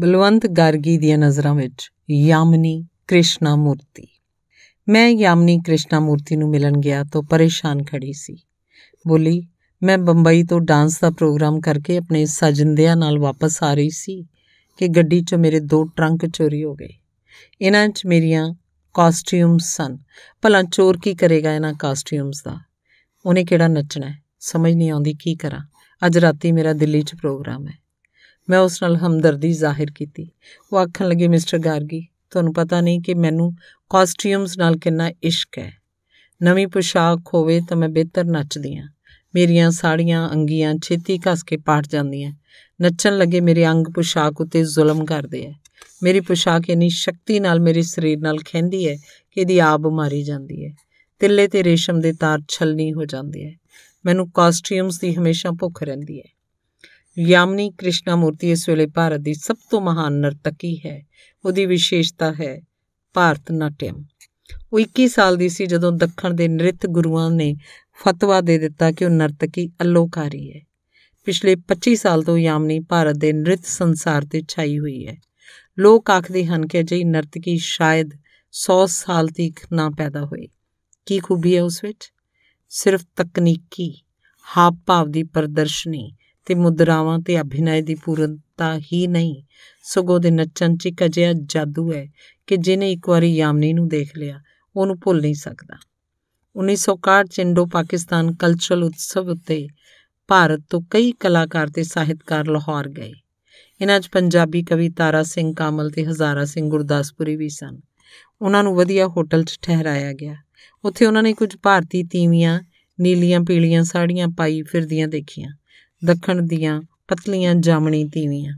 ਬਲਵੰਤ ਗਾਰਗੀ ਦੀਆਂ ਨਜ਼ਰਾਂ ਵਿੱਚ ਯਾਮਨੀ ਕ੍ਰਿਸ਼ਨਾ ਮੂਰਤੀ ਮੈਂ ਯਾਮਨੀ ਕ੍ਰਿਸ਼ਨਾ ਮੂਰਤੀ ਨੂੰ ਮਿਲਣ ਗਿਆ ਤਾਂ ਪਰੇਸ਼ਾਨ ਖੜੀ ਸੀ ਬੋਲੀ ਮੈਂ ਬੰਬਈ ਤੋਂ ਡਾਂਸ ਦਾ ਪ੍ਰੋਗਰਾਮ ਕਰਕੇ ਆਪਣੇ ਸਜਿੰਦਿਆਂ ਨਾਲ ਵਾਪਸ ਆ ਰਹੀ ਸੀ ਕਿ ਗੱਡੀ 'ਚ ਮੇਰੇ ਦੋ ਟਰੰਕ ਚੋਰੀ ਹੋ ਗਏ ਇਹਨਾਂ 'ਚ ਮੇਰੀਆਂ ਕਾਸਟਿਊਮਸ ਸਨ ਭਲਾ ਚੋਰ ਕੀ ਕਰੇਗਾ ਇਹਨਾਂ ਕਾਸਟਿਊਮਸ ਦਾ ਉਹਨੇ ਕਿਹੜਾ ਨੱਚਣਾ ਸਮਝ ਨਹੀਂ ਆਉਂਦੀ ਕੀ ਕਰਾਂ ਅੱਜ ਰਾਤੀ ਮੇਰਾ ਦਿੱਲੀ 'ਚ ਪ੍ਰੋਗਰਾਮ ਹੈ ਮੈਂ ਉਸ ਨਾਲ ਹਮਦਰਦੀ ਜ਼ਾਹਿਰ ਕੀਤੀ ਉਹ ਆਖਣ ਲੱਗੇ ਮਿਸਟਰ ਗਾਰਗੀ ਤੁਹਾਨੂੰ ਪਤਾ ਨਹੀਂ ਕਿ ਮੈਨੂੰ ਕਾਸਟਿਊਮਸ ਨਾਲ ਕਿੰਨਾ ਇਸ਼ਕ ਹੈ ਨਵੀਂ ਪੋਸ਼ਾਕ ਹੋਵੇ ਤਾਂ ਮੈਂ ਬਿਹਤਰ ਨੱਚਦੀ ਆ ਮੇਰੀਆਂ ਸਾੜੀਆਂ ਅੰਗੀਆਂ ਛੇਤੀ ਘਸ ਕੇ ਪਾਟ ਜਾਂਦੀਆਂ ਨੱਚਣ ਲੱਗੇ ਮੇਰੇ ਅੰਗ ਪੋਸ਼ਾਕ ਉਤੇ ਜ਼ੁਲਮ ਕਰਦੇ ਐ ਮੇਰੀ ਪੋਸ਼ਾਕ ਇਨੀ ਸ਼ਕਤੀ ਨਾਲ ਮੇਰੇ ਸਰੀਰ ਨਾਲ ਖੈਂਦੀ ਹੈ ਕਿ ਇਹਦੀ ਆਬ ਮਾਰੀ ਜਾਂਦੀ ਹੈ ਤਿੱਲੇ ਤੇ ਰੇਸ਼ਮ ਦੇ ਤਾਰ ਛਲਨੀ ਹੋ ਜਾਂਦੇ ਐ ਮੈਨੂੰ ਕਾਸਟਿਊਮਸ ਦੀ ਹਮੇਸ਼ਾ ਭੁੱਖ ਰਹਿੰਦੀ ਹੈ ਯਾਮਨੀ ਮੂਰਤੀ ਇਸ ਵੇਲੇ ਭਾਰਤ ਦੀ ਸਭ ਤੋਂ ਮਹਾਨ ਨਰਤਕੀ ਹੈ ਉਹਦੀ ਵਿਸ਼ੇਸ਼ਤਾ ਹੈ ਭਾਰਤ ਨਾਟਿਅਮ ਉਹ 21 ਸਾਲ ਦੀ ਸੀ ਜਦੋਂ ਦੱਖਣ ਦੇ ਨ੍ਰਿਤ ਗੁਰੂਆਂ ਨੇ ਫਤਵਾ ਦੇ ਦਿੱਤਾ ਕਿ ਉਹ ਨਰਤਕੀ ਅਲੋਕਾਰੀ ਹੈ ਪਿਛਲੇ 25 ਸਾਲ ਤੋਂ ਯਾਮਨੀ ਭਾਰਤ ਦੇ ਨ੍ਰਿਤ ਸੰਸਾਰ ਤੇ ਛਾਈ ਹੋਈ ਹੈ ਲੋਕ ਆਖਦੇ ਹਨ ਕਿ ਅਜਿਹੀ ਨਰਤਕੀ ਸ਼ਾਇਦ 100 ਸਾਲ ਤੱਕ ਨਾ ਪੈਦਾ ਹੋਈ ਕੀ ਖੂਬੀ ਹੈ ਉਸ ਵਿੱਚ ਸਿਰਫ ਤਕਨੀਕੀ ਹਾਵ ਭਾਵ ਦੀ ਪ੍ਰਦਰਸ਼ਨੀ ਤੇ ਮੁਦਰਾਵਾਂ ਤੇ ਅਭਿਨੈ ਦੀ ਪੂਰਨਤਾ ਹੀ ਨਹੀਂ ਸਗੋਂ ਦੇ ਨੱਚਣ 'ਚ ਇੱਕ ਅਜਿਹਾ ਜਾਦੂ ਹੈ ਕਿ ਜਿਨੇ ਇੱਕ ਵਾਰੀ ਯਾਮਨੀ ਨੂੰ ਦੇਖ ਲਿਆ ਉਹਨੂੰ ਭੁੱਲ ਨਹੀਂ ਸਕਦਾ 1961 ਚ ਇੰਡੋ ਪਾਕਿਸਤਾਨ ਕਲਚਰਲ ਉਤਸਵ ਉਤੇ ਭਾਰਤ ਤੋਂ ਕਈ ਕਲਾਕਾਰ ਤੇ ਸਾਹਿਤਕਾਰ ਲਾਹੌਰ ਗਏ ਇਹਨਾਂ 'ਚ ਪੰਜਾਬੀ ਕਵੀ ਤਾਰਾ ਸਿੰਘ ਕਾਮਲ ਤੇ ਹਜ਼ਾਰਾ ਸਿੰਘ ਗੁਰਦਾਸਪੁਰੀ ਵੀ ਸਨ ਉਹਨਾਂ ਨੂੰ ਵਧੀਆ ਹੋਟਲ 'ਚ ਠਹਿਰਾਇਆ ਗਿਆ ਉੱਥੇ ਉਹਨਾਂ ਨੇ ਕੁਝ ਭਾਰਤੀ ਤੀਵੀਆਂ ਨੀਲੀਆਂ ਪੀਲੀਆਂ ਸਾੜੀਆਂ ਪਾਈ ਫਿਰਦੀਆਂ ਦੇਖੀਆਂ ਦੱਖਣ ਦੀਆਂ ਪਤਲੀਆਂ ਜਾਮਣੀ ਤੀਵੀਆਂ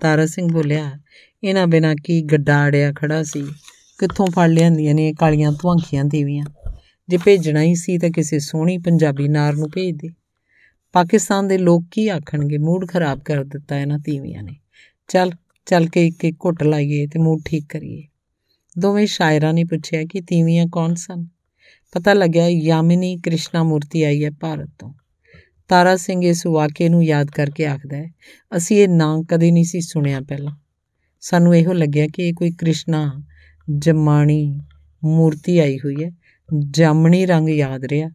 ਤਾਰਾ ਸਿੰਘ ਬੋਲਿਆ ਇਹਨਾਂ ਬਿਨਾ ਕੀ ਗੱਡਾੜਿਆ ਖੜਾ ਸੀ ਕਿੱਥੋਂ ਫੜ ਲਿਆਂਦੀਆਂ ਨੇ ਇਹ ਕਾਲੀਆਂ ਧੁਆਂਖੀਆਂ ਤੀਵੀਆਂ ਜੇ ਭੇਜਣਾ ਹੀ ਸੀ ਤਾਂ ਕਿਸੇ ਸੋਹਣੀ ਪੰਜਾਬੀ ਨਾਰ ਨੂੰ ਭੇਜ ਦੇ ਪਾਕਿਸਤਾਨ ਦੇ ਲੋਕ ਕੀ ਆਖਣਗੇ ਮੂਡ ਖਰਾਬ ਕਰ ਦਿੱਤਾ ਇਹਨਾਂ ਤੀਵੀਆਂ ਨੇ ਚੱਲ ਚੱਲ ਕੇ ਇੱਕ ਇੱਕ ਘੁੱਟ ਲਾਈਏ ਤੇ ਮੂਡ ਠੀਕ ਕਰੀਏ ਦੋਵੇਂ ਸ਼ਾਇਰਾਂ ਨੇ ਪੁੱਛਿਆ ਕਿ ਤੀਵੀਆਂ ਕੌਣ ਸਨ ਪਤਾ ਲੱਗਿਆ ਯਾਮਿਨੀ ਕ੍ਰਿਸ਼ਨਾ ਮੂਰਤੀ ਆਈ ਹੈ ਭਾਰਤ ਤੋਂ ਤਾਰਾ ਸਿੰਘ ਇਸ ਵਾਕੇ ਨੂੰ ਯਾਦ ਕਰਕੇ ਆਖਦਾ ਹੈ ਅਸੀਂ ਇਹ ਨਾਂ ਕਦੇ ਨਹੀਂ ਸੀ ਸੁਣਿਆ ਪਹਿਲਾਂ ਸਾਨੂੰ ਇਹੋ ਲੱਗਿਆ ਕਿ ਇਹ ਕੋਈ ਕ੍ਰਿਸ਼ਨਾ ਜਮਾਣੀ ਮੂਰਤੀ ਆਈ ਹੋਈ ਹੈ ਜਮਣੀ ਰੰਗ ਯਾਦ ਰਿਹਾ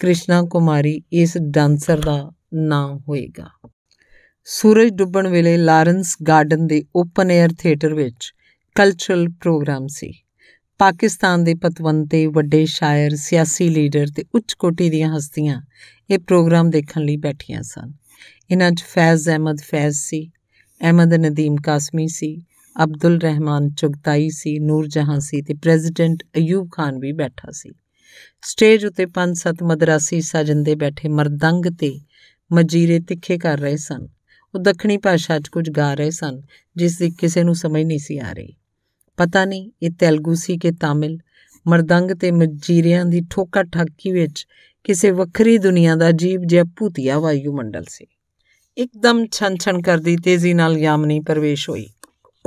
ਕ੍ਰਿਸ਼ਨਾ ਕੁਮਾਰੀ ਇਸ ਡਾਂਸਰ ਦਾ ਨਾਂ ਹੋਏਗਾ ਸੂਰਜ ਡੁੱਬਣ ਵੇਲੇ ਲਾਰੈਂਸ ਗਾਰਡਨ ਦੇ ਓਪਨ 에ਅਰ ਥੀਏਟਰ ਵਿੱਚ ਕਲਚਰਲ ਪ੍ਰੋਗਰਾਮ ਸੀ ਪਾਕਿਸਤਾਨ ਦੇ ਪਤਵੰਤੇ ਵੱਡੇ ਸ਼ਾਇਰ ਸਿਆਸੀ ਲੀਡਰ ਤੇ ਉੱਚ ਕੋਟੀ ਦੀਆਂ ਹਸਤੀਆਂ ਇਹ ਪ੍ਰੋਗਰਾਮ ਦੇਖਣ ਲਈ ਬੈਠੀਆਂ ਸਨ ਇਹਨਾਂ 'ਚ ਫੈਜ਼ ਅਹਿਮਦ ਫੈਜ਼ ਸੀ ਅਹਿਮਦ ਨਦੀਮ ਕਾਸਮੀ ਸੀ ਅਬਦੁਲ ਰਹਿਮਾਨ ਚੁਗਤਾਈ ਸੀ ਨੂਰ ਜਹਾਂ ਸੀ ਤੇ ਪ੍ਰੈਜ਼ੀਡੈਂਟ ਅਯੂਬ ਖਾਨ ਵੀ ਬੈਠਾ ਸੀ ਸਟੇਜ ਉਤੇ ਪੰਜ ਸੱਤ ਮਦਰਾਸੀ ਸਾਜਨ ਦੇ ਬੈਠੇ ਮਰਦੰਗ ਤੇ ਮਜੀਰੇ ਤਿੱਖੇ ਕਰ ਰਹੇ ਸਨ ਉਹ ਦੱਖਣੀ ਭਾਸ਼ਾ 'ਚ ਕੁਝ ਗਾ ਰਹੇ ਸਨ ਜਿਸ ਦੀ ਕਿਸੇ ਨੂੰ ਸਮਝ ਨਹੀਂ ਸੀ ਆ ਰਹੀ ਪਤਾ ਨਹੀਂ ਇਹ ਤੇਲਗੂ ਸੀ ਕਿ ਤਾਮਿਲ ਮਰਦੰਗ ਤੇ ਮਜੀਰੀਆਂ ਦੀ ਠੋਕਾ ਠਾਕੀ ਵਿੱਚ ਕਿਸੇ ਵੱਖਰੀ ਦੁਨੀਆ ਦਾ ਜੀਵ ਜਿਹਾ ਭੂਤੀਆ ਵਾਯੂ ਮੰਡਲ ਸੀ ਇੱਕਦਮ ਛਣ ਛਣ ਕਰਦੀ ਤੇਜ਼ੀ ਨਾਲ ਯਾਮਨੀ ਪ੍ਰਵੇਸ਼ ਹੋਈ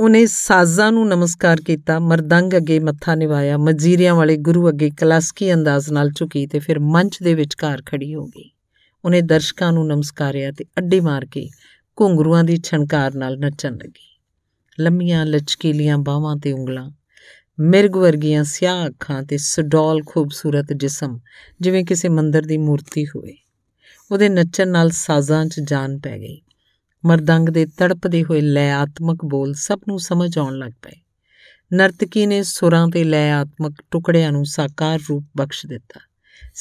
ਉਹਨੇ ਸਾਜ਼ਾਂ ਨੂੰ ਨਮਸਕਾਰ ਕੀਤਾ ਮਰਦੰਗ ਅੱਗੇ ਮੱਥਾ ਨਿਵਾਇਆ ਮਜੀਰੀਆਂ ਵਾਲੇ ਗੁਰੂ ਅੱਗੇ ਕਲਾਸਕੀ ਅੰਦਾਜ਼ ਨਾਲ ਝੁਕੀ ਤੇ ਫਿਰ ਮੰਚ ਦੇ ਵਿਚਕਾਰ ਖੜੀ ਹੋ ਗਈ ਉਹਨੇ ਦਰਸ਼ਕਾਂ ਨੂੰ ਨਮਸਕਾਰਿਆ ਤੇ ਅੱਡੀ ਮਾਰ ਕੇ ਘੁੰਗਰੂਆਂ ਦੀ ਛਣਕਾਰ ਨਾਲ ਨੱਚਣ ਲੱਗੀ ਲੰਮੀਆਂ ਲਚਕੀਲੀਆਂ ਬਾਹਾਂ ਤੇ ਉਂਗਲਾਂ ਮਿਰਗ ਵਰਗੀਆਂ ਸਿਆਹ ਅੱਖਾਂ ਤੇ ਸਡੋਲ ਖੂਬਸੂਰਤ ਜਿਸਮ ਜਿਵੇਂ ਕਿਸੇ ਮੰਦਰ ਦੀ ਮੂਰਤੀ ਹੋਵੇ ਉਹਦੇ ਨੱਚਣ ਨਾਲ ਸਾਜ਼ਾਂ 'ਚ ਜਾਨ ਪੈ ਗਈ ਮਰਦੰਗ ਦੇ ਤੜਪਦੇ ਹੋਏ ਲੈ ਆਤਮਕ ਬੋਲ ਸਭ ਨੂੰ ਸਮਝ ਆਉਣ ਲੱਗ ਪਏ ਨਰਤਕੀ ਨੇ ਸੁਰਾਂ ਤੇ ਲੈ ਆਤਮਕ ਟੁਕੜਿਆਂ ਨੂੰ ਸਾਕਾਰ ਰੂਪ ਬਖਸ਼ ਦਿੱਤਾ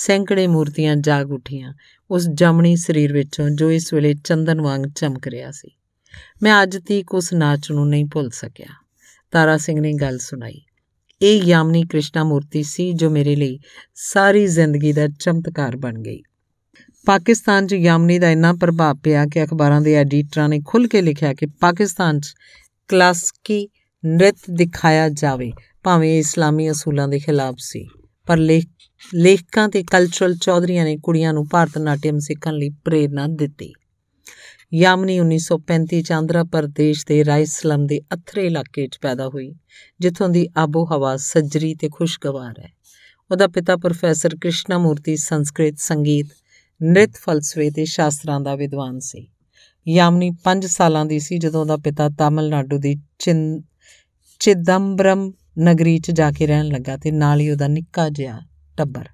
ਸੈਂਕੜੇ ਮੂਰਤੀਆਂ ਜਾਗ ਉੱਠੀਆਂ ਉਸ ਜਮਣੀ ਸਰੀਰ ਵਿੱਚੋਂ ਜੋ ਇਸ ਵੇਲੇ ਚੰਦਨ ਵਾਂਗ ਚਮਕ ਰਿਹਾ ਸੀ ਮੈਂ ਅੱਜ ਤੀਕ ਉਸ ਨਾਚ ਨੂੰ ਨਹੀਂ ਭੁੱਲ ਸਕਿਆ ਤਾਰਾ ਸਿੰਘ ਨੇ ਗੱਲ ਸੁਣਾਈ ਇਹ ਯਾਮਨੀ ਕ੍ਰਿਸ਼ਨਾ ਮੂਰਤੀ ਸੀ ਜੋ ਮੇਰੇ ਲਈ ਸਾਰੀ ਜ਼ਿੰਦਗੀ ਦਾ ਚਮਤਕਾਰ ਬਣ ਗਈ ਪਾਕਿਸਤਾਨ 'ਚ ਯਾਮਨੀ ਦਾ ਇੰਨਾ ਪ੍ਰਭਾਵ ਪਿਆ ਕਿ ਅਖਬਾਰਾਂ ਦੇ ਐਡੀਟਰਾਂ ਨੇ ਖੁੱਲ੍ਹ ਕੇ ਲਿਖਿਆ ਕਿ ਪਾਕਿਸਤਾਨ 'ਚ ਕਲਾਸਕੀ ਨ੍ਰਿਤ ਦਿਖਾਇਆ ਜਾਵੇ ਭਾਵੇਂ ਇਸਲਾਮੀ ਅਸੂਲਾਂ ਦੇ ਖਿਲਾਫ ਸੀ ਪਰ ਲੇਖਕਾਂ ਤੇ ਕਲਚਰਲ ਚੌਧਰੀਆਂ ਨੇ ਕੁੜੀਆਂ ਨੂੰ ਭਾਰਤ ਨਾਟਿਅਮ ਸਿੱਖਣ ਲਈ ਪ੍ਰੇਰਣਾ ਦਿੱਤੀ ਯਾਮਨੀ 1935 ਚ ਆਂਧਰਾ ਪ੍ਰਦੇਸ਼ ਦੇ ਰਾਇਸਲਮ ਦੇ ਅਥਰੇ ਇਲਾਕੇ 'ਚ ਪੈਦਾ ਹੋਈ ਜਿੱਥੋਂ ਦੀ ਆਬੋ ਹਵਾ ਸੱਜਰੀ ਤੇ ਖੁਸ਼ਗਵਾਰ ਹੈ ਉਹਦਾ ਪਿਤਾ ਪ੍ਰੋਫੈਸਰ ਕ੍ਰਿਸ਼ਨਾ ਮੂਰਤੀ ਸੰਸਕ੍ਰਿਤ ਸੰਗੀਤ ਨ੍ਰਿਤ ਫਲਸਫੇ ਤੇ ਸ਼ਾਸਤਰਾਂ ਦਾ ਵਿਦਵਾਨ ਸੀ ਯਾਮਨੀ 5 ਸਾਲਾਂ ਦੀ ਸੀ ਜਦੋਂ ਉਹਦਾ ਪਿਤਾ ਤਾਮਿਲਨਾਡੂ ਦੀ ਚਿਦੰਬਰਮ ਨਗਰੀ 'ਚ ਜਾ ਕੇ ਰਹਿਣ ਲੱਗਾ ਤੇ ਨਾਲ ਹੀ ਉਹਦਾ ਨਿੱਕਾ ਜਿਹਾ ਟੱਬਰ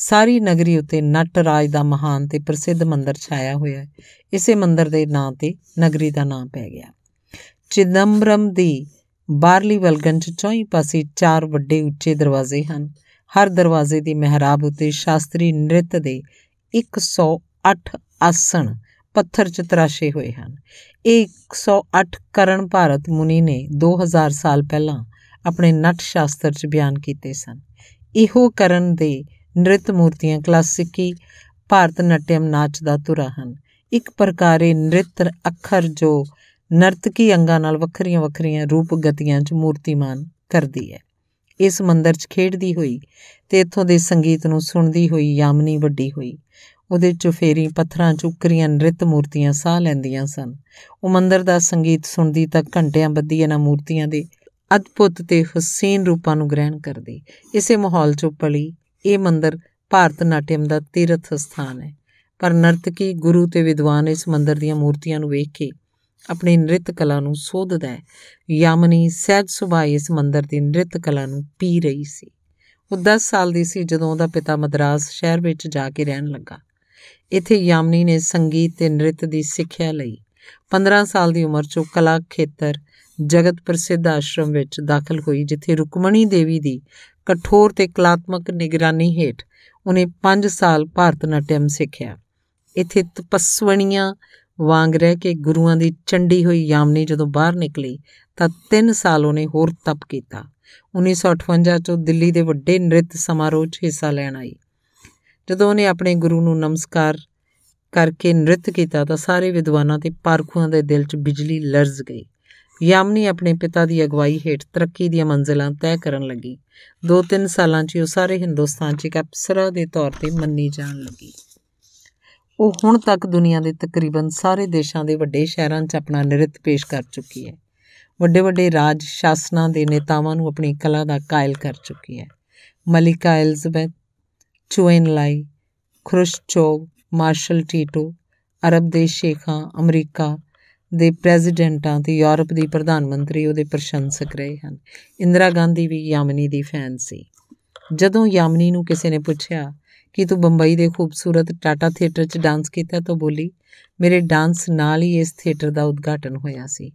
ਸਾਰੀ ਨਗਰੀ ਉੱਤੇ ਨਟ ਰਾਜ ਦਾ ਮਹਾਨ ਤੇ ਪ੍ਰਸਿੱਧ ਮੰਦਿਰ ਛਾਇਆ ਹੋਇਆ ਹੈ ਇਸੇ ਮੰਦਿਰ ਦੇ ਨਾਂ ਤੇ ਨਗਰੀ ਦਾ ਨਾਮ ਪੈ ਗਿਆ ਚਿਦੰਬਰਮ ਦੀ ਬਾਰਲੀ ਵਲਗਨ ਚ ਚੌਹੀ ਪਾਸੇ ਚਾਰ ਵੱਡੇ ਉੱਚੇ ਦਰਵਾਜ਼ੇ ਹਨ ਹਰ ਦਰਵਾਜ਼ੇ ਦੀ ਮਹਿਰਾਬ ਉੱਤੇ ਸ਼ਾਸਤਰੀ ਨ੍ਰਿਤ ਦੇ 108 ਆਸਣ ਪੱਥਰ ਚ ਤਰਾਸ਼ੇ ਹੋਏ ਹਨ ਇਹ 108 ਕਰਨ ਭਾਰਤ ਮੁਨੀ ਨੇ 2000 ਸਾਲ ਪਹਿਲਾਂ ਆਪਣੇ ਨਟ ਸ਼ਾਸਤਰ ਚ ਬਿਆਨ ਕੀਤੇ ਸਨ ਇਹੋ ਕਰਨ ਦੇ ਨ੍ਰਿਤ ਮੂਰਤੀਆਂ ਕਲਾਸਿਕੀ ਭਾਰਤ ਨਟਿਅਮ ਨਾਚ ਦਾ ਤੁਰਾ ਹਨ ਇੱਕ ਪ੍ਰਕਾਰੇ ਨ੍ਰਿਤ ਅੱਖਰ ਜੋ ਨਰਤਕੀ ਅੰਗਾਂ ਨਾਲ ਵੱਖਰੀਆਂ ਵੱਖਰੀਆਂ ਰੂਪ ਗਤੀਆਂ 'ਚ ਮੂਰਤੀਮਾਨ ਕਰਦੀ ਹੈ ਇਸ ਮੰਦਰ 'ਚ ਖੇਡਦੀ ਹੋਈ ਤੇ ਇੱਥੋਂ ਦੇ ਸੰਗੀਤ ਨੂੰ ਸੁਣਦੀ ਹੋਈ ਯਾਮਨੀ ਵੱਡੀ ਹੋਈ ਉਹਦੇ ਚੁਫੇਰੀ ਪੱਥਰਾਂ 'ਚ ਉਕਰੀਆਂ ਨ੍ਰਿਤ ਮੂਰਤੀਆਂ ਸਾਹ ਲੈਂਦੀਆਂ ਸਨ ਉਹ ਮੰਦਰ ਦਾ ਸੰਗੀਤ ਸੁਣਦੀ ਤਾਂ ਘੰਟਿਆਂ ਬੱਧੀ ਇਹਨਾਂ ਮੂਰਤੀਆਂ ਦੇ ਅਦਭੁਤ ਤੇ ਹਸੀਨ ਰੂਪਾਂ ਨੂੰ ਗ੍ਰਹਿਣ ਕਰਦੀ ਇਸੇ ਮਾਹੌਲ 'ਚ ਪਲੀ ਇਹ ਮੰਦਰ ਭਾਰਤ ਨਾਟਿਅਮ ਦਾ ਤੀਰਥ ਸਥਾਨ ਹੈ ਪਰ ਨਰਤਕੀ ਗੁਰੂ ਤੇ ਵਿਦਵਾਨ ਇਸ ਮੰਦਰ ਦੀਆਂ ਮੂਰਤੀਆਂ ਨੂੰ ਵੇਖ ਕੇ ਆਪਣੀ ਨ੍ਰਿਤ ਕਲਾ ਨੂੰ ਸੋਧਦਾ ਹੈ ਯਾਮਨੀ ਸਹਿਜ ਸੁਭਾਈ ਇਸ ਮੰਦਰ ਦੀ ਨ੍ਰਿਤ ਕਲਾ ਨੂੰ ਪੀ ਰਹੀ ਸੀ ਉਹ 10 ਸਾਲ ਦੀ ਸੀ ਜਦੋਂ ਉਹਦਾ ਪਿਤਾ ਮਦਰਾਸ ਸ਼ਹਿਰ ਵਿੱਚ ਜਾ ਕੇ ਰਹਿਣ ਲੱਗਾ ਇੱਥੇ ਯਾਮਨੀ ਨੇ ਸੰਗੀਤ ਤੇ ਨ੍ਰਿਤ ਦੀ ਸਿੱਖਿਆ ਲਈ 15 ਸਾਲ ਦੀ ਉਮਰ 'ਚ ਉਹ ਕਲਾ ਖੇਤਰ ਜਗਤ ਪ੍ਰਸਿੱਧ ਆਸ਼ਰਮ ਵਿੱਚ ਦਾਖਲ ਹੋਈ ਜਿੱਥੇ ਰੁਕਮਣੀ ਦੇਵੀ ਦੀ ਕਠੋਰ ਤੇ ਕਲਾਤਮਕ ਨਿਗਰਾਨੀ ਹੇਠ ਉਹਨੇ 5 ਸਾਲ ਭਾਰਤ ਨਾਟਿਅਮ ਸਿੱਖਿਆ ਇੱਥੇ ਤਪਸਵਣੀਆਂ ਵਾਂਗ ਰਹਿ ਕੇ ਗੁਰੂਆਂ ਦੀ ਚੰਡੀ ਹੋਈ ਯਾਮਨੀ ਜਦੋਂ ਬਾਹਰ ਨਿਕਲੀ ਤਾਂ 3 ਸਾਲ ਉਹਨੇ ਹੋਰ ਤਪ ਕੀਤਾ 1958 ਚ ਦਿੱਲੀ ਦੇ ਵੱਡੇ ਨ੍ਰਿਤ ਸਮਾਰੋਹ 'ਚ ਹਿੱਸਾ ਲੈਣ ਆਈ ਜਦੋਂ ਉਹਨੇ ਆਪਣੇ ਗੁਰੂ ਨੂੰ ਨਮਸਕਾਰ ਕਰਕੇ ਨ੍ਰਿਤ ਕੀਤਾ ਤਾਂ ਸਾਰੇ ਵਿਦਵਾਨਾਂ ਤੇ ਪਾਰਖੂਆਂ ਦੇ ਦਿਲ 'ਚ ਬਿਜਲੀ ਲਰਜ਼ ਗਈ ਯਾਮਨੀ ਆਪਣੇ ਪਿਤਾ ਦੀ ਅਗਵਾਈ ਹੇਠ ਤਰੱਕੀ ਦੀਆਂ ਮੰਜ਼ਲਾਂ ਤੈਅ ਕਰਨ ਲੱਗੀ 2-3 ਸਾਲਾਂ 'ਚ ਉਹ ਸਾਰੇ ਹਿੰਦੁਸਤਾਨ 'ਚ ਇੱਕ ਅਪਸਰਾ ਦੇ ਤੌਰ ਤੇ ਮੰਨੀ ਜਾਣ ਲੱਗੀ ਉਹ ਹੁਣ ਤੱਕ ਦੁਨੀਆ ਦੇ ਤਕਰੀਬਨ ਸਾਰੇ ਦੇਸ਼ਾਂ ਦੇ ਵੱਡੇ ਸ਼ਹਿਰਾਂ 'ਚ ਆਪਣਾ ਨਿਰਤ ਪੇਸ਼ ਕਰ ਚੁੱਕੀ ਹੈ ਵੱਡੇ-ਵੱਡੇ ਰਾਜ ਸ਼ਾਸਨਾਂ ਦੇ ਨੇਤਾਵਾਂ ਨੂੰ ਆਪਣੀ ਕਲਾ ਦਾ ਕਾਇਲ ਕਰ ਚੁੱਕੀ ਹੈ ਮਲਿਕਾ ਐਲਜ਼ਬੈਥ ਚੁਐਨਲਾਈ ਖਰੁਸ਼ਚੋਵ ਮਾਰਸ਼ਲ ਟੀਟੋ ਅਰਬ ਦੇ ਸ਼ੇਖਾਂ ਅਮਰੀਕਾ ਦੇ ਪ੍ਰੈਜ਼ੀਡੈਂਟਾਂ ਤੇ ਯੂਰਪ ਦੀ ਪ੍ਰਧਾਨ ਮੰਤਰੀ ਉਹਦੇ ਪ੍ਰਸ਼ੰਸਕ ਰਹੇ ਹਨ ਇੰਦਰਾ ਗਾਂਧੀ ਵੀ ਯਮਨੀ ਦੀ ਫੈਨ ਸੀ ਜਦੋਂ ਯਮਨੀ ਨੂੰ ਕਿਸੇ ਨੇ ਪੁੱਛਿਆ ਕਿ ਤੂੰ ਬੰਬਈ ਦੇ ਖੂਬਸੂਰਤ ਟਾਟਾ ਥੀਏਟਰ 'ਚ ਡਾਂਸ ਕੀਤਾ ਤਾਂ ਬੋਲੀ ਮੇਰੇ ਡਾਂਸ ਨਾਲ ਹੀ ਇਸ ਥੀਏਟਰ ਦਾ ਉਦਘਾਟਨ ਹੋਇਆ ਸੀ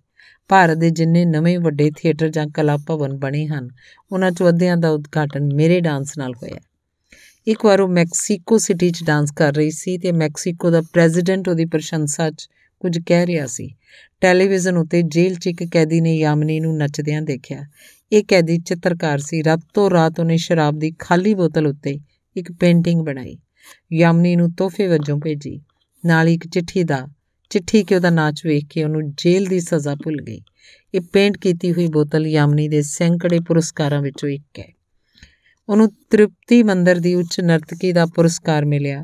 ਭਾਰਤ ਦੇ ਜਿੰਨੇ ਨਵੇਂ ਵੱਡੇ ਥੀਏਟਰ ਜਾਂ ਕਲਾ ਭਵਨ ਬਣੇ ਹਨ ਉਹਨਾਂ 'ਚੋਂ ਅੱਧਿਆਂ ਦਾ ਉਦਘਾਟਨ ਮੇਰੇ ਡਾਂਸ ਨਾਲ ਹੋਇਆ ਇੱਕ ਵਾਰ ਉਹ ਮੈਕਸੀਕੋ ਸਿਟੀ 'ਚ ਡਾਂਸ ਕਰ ਰਹੀ ਸੀ ਤੇ ਮੈਕਸੀਕੋ ਦਾ ਪ੍ਰੈਜ਼ੀਡੈਂਟ ਉਹਦੀ ਪ੍ਰਸ਼ੰਸਾ 'ਚ ਕੁਝ ਕਹਿ ਰਿਹਾ ਸੀ ਟੈਲੀਵਿਜ਼ਨ ਉੱਤੇ ਜੇਲ੍ਹ 'ਚ ਇੱਕ ਕੈਦੀ ਨੇ ਯਾਮਨੀ ਨੂੰ ਨੱਚਦਿਆਂ ਦੇਖਿਆ ਇਹ ਕੈਦੀ ਚਿੱਤਰਕਾਰ ਸੀ ਰਾਤੋਂ ਰਾਤ ਉਹਨੇ ਸ਼ਰਾਬ ਦੀ ਖਾਲੀ ਬੋਤਲ ਉੱਤੇ ਇੱਕ ਪੇਂਟਿੰਗ ਬਣਾਈ ਯਾਮਨੀ ਨੂੰ ਤੋਹਫੇ ਵਜੋਂ ਭੇਜੀ ਨਾਲ ਇੱਕ ਚਿੱਠੀ ਦਾ ਚਿੱਠੀ ਕਿ ਉਹਦਾ ਨਾਚ ਵੇਖ ਕੇ ਉਹਨੂੰ ਜੇਲ੍ਹ ਦੀ ਸਜ਼ਾ ਭੁੱਲ ਗਈ ਇਹ ਪੇਂਟ ਕੀਤੀ ਹੋਈ ਬੋਤਲ ਯਾਮਨੀ ਦੇ ਸੈਂਕੜੇ ਪੁਰਸਕਾਰਾਂ ਵਿੱਚੋਂ ਇੱਕ ਹੈ ਉਹਨੂੰ ਤ੍ਰਿਪਤੀ ਮੰਦਰ ਦੀ ਉੱਚ ਨਰਤਕੀ ਦਾ ਪੁਰਸਕਾਰ ਮਿਲਿਆ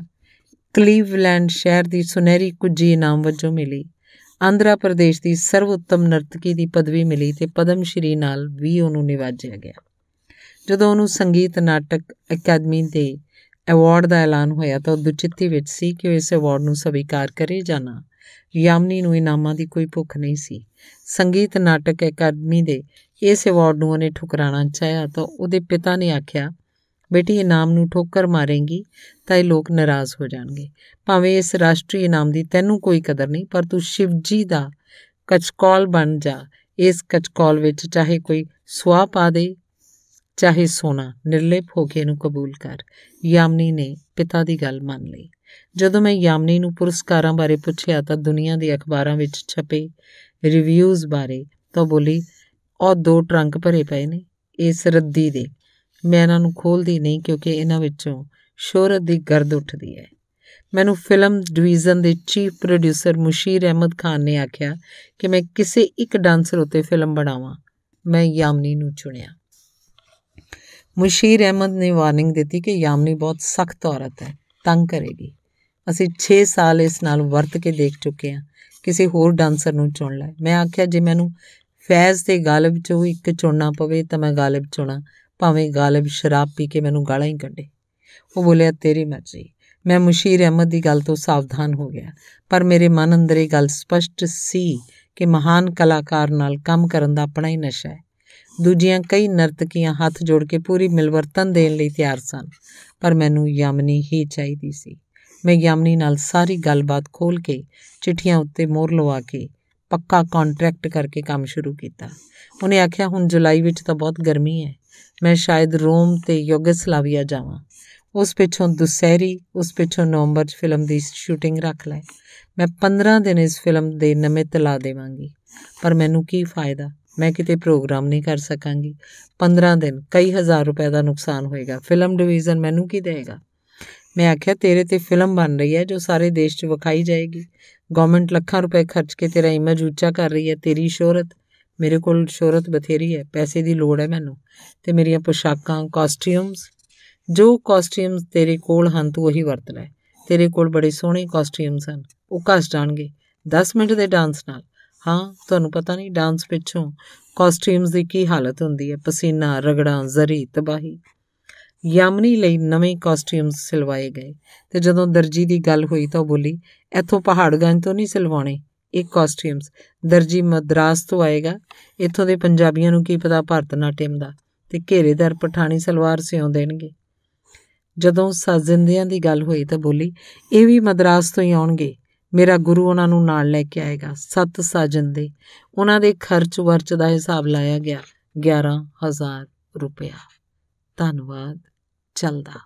ਕਲੀਵਲੈਂਡ ਸ਼ਹਿਰ ਦੀ ਸੁਨਹਿਰੀ ਕੁਜੀ ਇਨਾਮ ਵਜੋਂ ਮਿਲੀ ਆਂਧਰਾ ਪ੍ਰਦੇਸ਼ ਦੀ ਸਰਵਉੱਤਮ ਨਰਤਕੀ ਦੀ ਪਦਵੀ ਮਿਲੀ ਤੇ ਪਦਮ ਸ਼੍ਰੀ ਨਾਲ ਵੀ ਉਹਨੂੰ ਨਿਵਾਜਿਆ ਗਿਆ ਜਦੋਂ ਉਹਨੂੰ ਸੰਗੀਤ ਨਾਟਕ ਅਕੈਡਮੀ ਦੇ ਅਵਾਰਡ ਦਾ ਐਲਾਨ ਹੋਇਆ ਤਾਂ ਉਹ ਦੁਚਿੱਤੀ ਵਿੱਚ ਸੀ ਕਿ ਉਹ ਇਸ ਅਵਾਰਡ ਨੂੰ ਸਵੀਕਾਰ ਕਰੇ ਜਾਂ ਨਾ ਯਾਮਨੀ ਨੂੰ ਇਨਾਮਾਂ ਦੀ ਕੋਈ ਭੁੱਖ ਨਹੀਂ ਸੀ ਸੰਗੀਤ ਨਾਟਕ ਅਕੈਡਮੀ ਦੇ ਇਸ ਅਵਾਰਡ ਨੂੰ ਉਹਨੇ ਠੁਕਰਾਣਾ ਚਾਹਿਆ ਤਾਂ ਉਹਦੇ ਪਿਤਾ ਨੇ ਆਖਿਆ ਬੇਟੀ ਇਨਾਮ ਨੂੰ ਠੋਕਰ ਮਾਰੇਂਗੀ ਤਾਂ ਇਹ ਲੋਕ ਨਾਰਾਜ਼ ਹੋ ਜਾਣਗੇ ਭਾਵੇਂ ਇਸ ਰਾਸ਼ਟਰੀ ਇਨਾਮ ਦੀ ਤੈਨੂੰ ਕੋਈ ਕਦਰ ਨਹੀਂ ਪਰ ਤੂੰ ਸ਼ਿਵਜੀ ਦਾ ਕਚਕੌਲ ਬਣ ਜਾ ਇਸ ਕਚਕੌਲ ਵਿੱਚ ਚਾਹੇ ਕੋਈ ਸਵਾ ਪਾ ਦੇ ਚਾਹੇ ਸੋਨਾ ਨਿਰਲੇਪ ਹੋ ਕੇ ਇਹਨੂੰ ਕਬੂਲ ਕਰ ਯਾਮਨੀ ਨੇ ਪਿਤਾ ਦੀ ਗੱਲ ਮੰਨ ਲਈ ਜਦੋਂ ਮੈਂ ਯਾਮਨੀ ਨੂੰ ਪੁਰਸਕਾਰਾਂ ਬਾਰੇ ਪੁੱਛਿਆ ਤਾਂ ਦੁਨੀਆ ਦੇ ਅਖਬਾਰਾਂ ਵਿੱਚ ਛਪੇ ਰਿਵਿਊਜ਼ ਬਾਰੇ ਤਾਂ ਬੋਲੀ ਉਹ ਦੋ ਟਰੰਕ ਭਰੇ ਪਏ ਨੇ ਇਸ ਰੱਦੀ ਦੇ ਮੈਂ ਇਹਨਾਂ ਨੂੰ ਖੋਲਦੀ ਨਹੀਂ ਕਿਉਂਕਿ ਇਹਨਾਂ ਵਿੱਚੋਂ ਸ਼ੋਹਰਤ ਦੀ ਗਰਦ ਉੱਠਦੀ ਹੈ ਮੈਨੂੰ ਫਿਲਮ ਡਿਵੀਜ਼ਨ ਦੇ ਚੀਫ ਪ੍ਰੋਡਿਊਸਰ ਮੁਸ਼ੀਰ ਅਹਿਮਦ ਖਾਨ ਨੇ ਆਖਿਆ ਕਿ ਮੈਂ ਕਿਸੇ ਇੱਕ ਡਾਂਸਰ ਉਤੇ ਫਿਲਮ ਬਣਾਵਾਂ ਮੈਂ ਯਾਮਨੀ ਨੂੰ ਚੁਣਿਆ ਮੁਸ਼ੀਰ ਅਹਿਮਦ ਨੇ ਵਾਰਨਿੰਗ ਦਿੱਤੀ ਕਿ ਯਾਮਨੀ ਬਹੁਤ ਸਖਤ ਔਰਤ ਹੈ ਤੰਗ ਕਰੇਗੀ ਅਸੀਂ 6 ਸਾਲ ਇਸ ਨਾਲ ਵਰਤ ਕੇ ਦੇਖ ਚੁੱਕੇ ਹਾਂ ਕਿਸੇ ਹੋਰ ਡਾਂਸਰ ਨੂੰ ਚੁਣ ਲੈ ਮੈਂ ਆਖਿਆ ਜੇ ਮੈਨੂੰ ਫੈਜ਼ ਤੇ ਗਾਲਬ ਚੋਂ ਇੱਕ ਚੁਣਨਾ ਪਵੇ ਤਾਂ ਮੈਂ ਗਾਲਬ ਚੁਣਾ ਭਾਵੇਂ ਗਾਲਬ ਸ਼ਰਾਬ ਪੀ ਕੇ ਮੈਨੂੰ ਗਾਲਾਂ ਹੀ ਕੱਢੇ ਉਹ ਬੋਲਿਆ ਤੇਰੀ ਮਰਜ਼ੀ ਮੈਂ ਮੁਸ਼ੀਰ ਅਹਿਮਦ ਦੀ ਗੱਲ ਤੋਂ ਸਾਵਧਾਨ ਹੋ ਗਿਆ ਪਰ ਮੇਰੇ ਮਨ ਅੰਦਰ ਇਹ ਗੱਲ ਸਪਸ਼ਟ ਸੀ ਕਿ ਮਹਾਨ ਕਲਾਕਾਰ ਨਾਲ ਕੰਮ ਕਰਨ ਦਾ ਆਪਣਾ ਹੀ ਨਸ਼ਾ ਹੈ ਦੂਜੀਆਂ ਕਈ ਨਰਤਕੀਆਂ ਹੱਥ ਜੋੜ ਕੇ ਪੂਰੀ ਮਿਲਵਰਤਨ ਦੇਣ ਲਈ ਤਿਆਰ ਸਨ ਪਰ ਮੈਨੂੰ ਯਮਨੀ ਹੀ ਚਾਹੀਦੀ ਸੀ ਮੈਂ ਯਮਨੀ ਨਾਲ ਸਾਰੀ ਗੱਲਬਾਤ ਖੋਲ ਕੇ ਚਿੱਠੀਆਂ ਉੱਤੇ ਮੋਹਰ ਲਵਾ ਕੇ ਪੱਕਾ ਕੰਟਰੈਕਟ ਕਰਕੇ ਕੰਮ ਸ਼ੁਰੂ ਕੀਤਾ ਉਹਨੇ ਆਖਿਆ ਹੁਣ ਜੁਲਾਈ ਵਿੱਚ ਤਾਂ ਬਹੁਤ ਗਰਮੀ ਹੈ ਮੈਂ ਸ਼ਾਇਦ ਰੋਮ ਤੇ ਯੋਗਸਲਾਵੀਆ ਜਾਵਾਂ ਉਸ ਪਿੱਛੋਂ ਦੁਸਹਿਰੀ ਉਸ ਪਿੱਛੋਂ ਨਵੰਬਰ 'ਚ ਫਿਲਮ ਦੀ ਸ਼ੂਟਿੰਗ ਰੱਖ ਲੈ ਮੈਂ 15 ਦਿਨ ਇਸ ਫਿਲਮ ਦੇ ਨਵੇਂ ਤਲਾ ਦੇਵਾਂਗੀ ਪਰ ਮੈਨੂੰ ਕੀ ਫਾਇਦਾ ਮੈਂ ਕਿਤੇ ਪ੍ਰੋਗਰਾਮ ਨਹੀਂ ਕਰ ਸਕਾਂਗੀ 15 ਦਿਨ ਕਈ ਹਜ਼ਾਰ ਰੁਪਏ ਦਾ ਨੁਕਸਾਨ ਹੋਏਗਾ ਫਿਲਮ ਡਿਵੀਜ਼ਨ ਮੈਨੂੰ ਕੀ ਦੇਵੇਗਾ ਮੈਂ ਆਖਿਆ ਤੇਰੇ ਤੇ ਫਿਲਮ ਬਣ ਰਹੀ ਹੈ ਜੋ ਸਾਰੇ ਦੇਸ਼ 'ਚ ਵਿਖਾਈ ਜਾਏਗੀ ਗਵਰਨਮੈਂਟ ਲੱਖਾਂ ਰੁਪਏ ਖਰਚ ਕੇ ਤੇਰਾ ਇਮੇਜ ਉੱਚਾ ਕਰ ਰਹੀ ਹੈ ਤੇਰੀ ਸ਼ੋਹਰਤ ਮੇਰੇ ਕੋਲ ਸ਼ੋਹਰਤ ਬਥੇਰੀ ਹੈ ਪੈਸੇ ਦੀ ਲੋੜ ਹੈ ਮੈਨੂੰ ਤੇ ਮੇਰੀਆਂ ਪੋਸ਼ਾਕਾਂ ਕਾਸਟਿਊਮਸ ਜੋ ਕਾਸਟਿਊਮਸ ਤੇਰੇ ਕੋਲ ਹਨ ਤੂੰ ਉਹੀ ਵਰਤ ਲੈ ਤੇਰੇ ਕੋਲ ਬੜੇ ਸੋਹਣੇ ਕਾਸਟਿਊਮਸ ਹਨ ਉਹ ਘਸ ਜਾਣਗੇ 10 ਮਿੰਟ ਦੇ ਡਾਂਸ ਨਾਲ ਹਾਂ ਤੁਹਾਨੂੰ ਪਤਾ ਨਹੀਂ ਡਾਂਸ ਪਿੱਛੋਂ ਕਾਸਟਿਊਮਸ ਦੀ ਕੀ ਹਾਲਤ ਹੁੰਦੀ ਹੈ ਪਸੀਨਾ ਰਗੜਾਂ ਜ਼ਰੀ ਤਬਾਹੀ ਯਾਮਨੀ ਲਈ ਨਵੇਂ ਕਾਸਟਿਊਮਸ ਸਿਲਵਾਏ ਗਏ ਤੇ ਜਦੋਂ ਦਰਜੀ ਦੀ ਗੱਲ ਹੋਈ ਤਾਂ ਬੋਲੀ ਇੱਥੋਂ ਪਹਾੜਗੰਜ ਤੋਂ ਨਹੀਂ ਸਿਲਵਾਉਣੇ ਇਹ ਕਾਸਟਿਊਮਸ ਦਰਜੀ ਮਦਰਾਸ ਤੋਂ ਆਏਗਾ ਇੱਥੋਂ ਦੇ ਪੰਜਾਬੀਆਂ ਨੂੰ ਕੀ ਪਤਾ ਭਾਰਤ ਨਾਟਿਅਮ ਦਾ ਤੇ ਘੇਰੇਦਾਰ ਪਠਾਣੀ ਸਲਵਾਰ ਸਿਉਂ ਦੇਣਗੇ ਜਦੋਂ ਸਾਜ਼ਿੰਦਿਆਂ ਦੀ ਗੱਲ ਹੋਈ ਤਾਂ ਬੋਲੀ ਇਹ ਵੀ ਮਦਰਾਸ ਤੋਂ ਹੀ ਆਉਣਗੇ ਮੇਰਾ ਗੁਰੂ ਉਹਨਾਂ ਨੂੰ ਨਾਲ ਲੈ ਕੇ ਆਏਗਾ ਸੱਤ ਸਾਜਿੰਦੇ ਉਹਨਾਂ ਦੇ ਖਰਚ ਵਰਚ ਦਾ ਹਿਸਾਬ ਲਾਇਆ ਗਿਆ 11000 ਰੁਪਇਆ ਧੰਨਵਾਦ ਚੱਲਦਾ